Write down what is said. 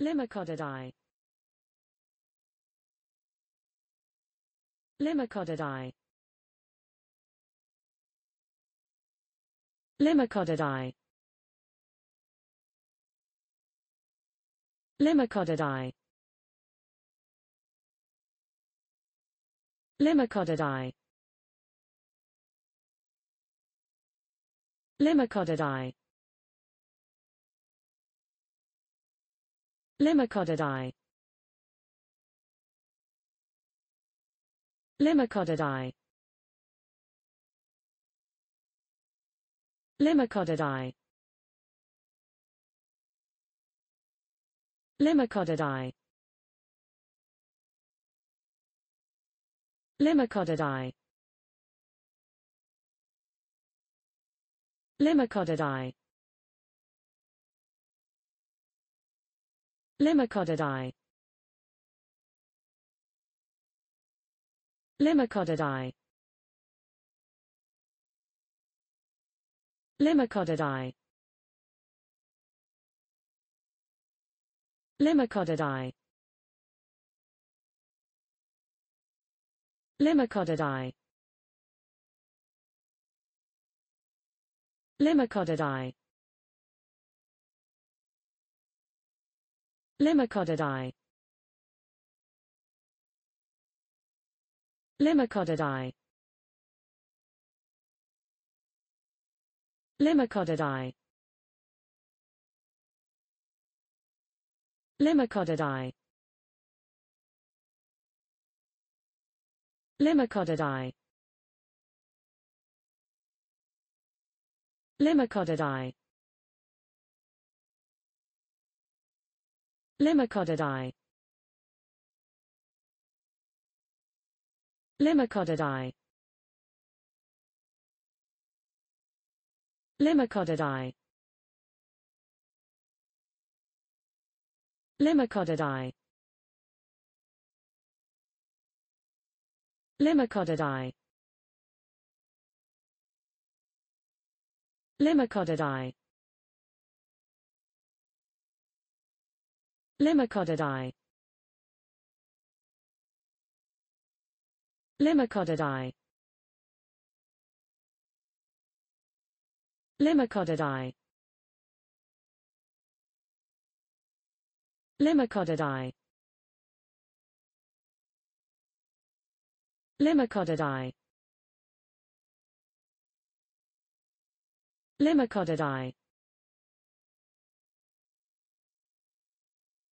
Limacodidae Limacodidae Limacodidae Limacodidae Limacodidae Limacodidae Limacodidae Limacodidae Limacodidae Limacodidae Limacodidae Limacodidae Limacodidae Limacodidae Limacodidae Limacodidae Limacodidae Limacodidae Limacodidae Limacodidae Limacodidae Limacodidae Limacodidae Limacodidae Limacodidae Limacodidae Limacodidae Limacodidae Limacodidae Limacodidae Limacodidae Limacodidae Limacodidae Limacodidae Limacodidae Limacodidae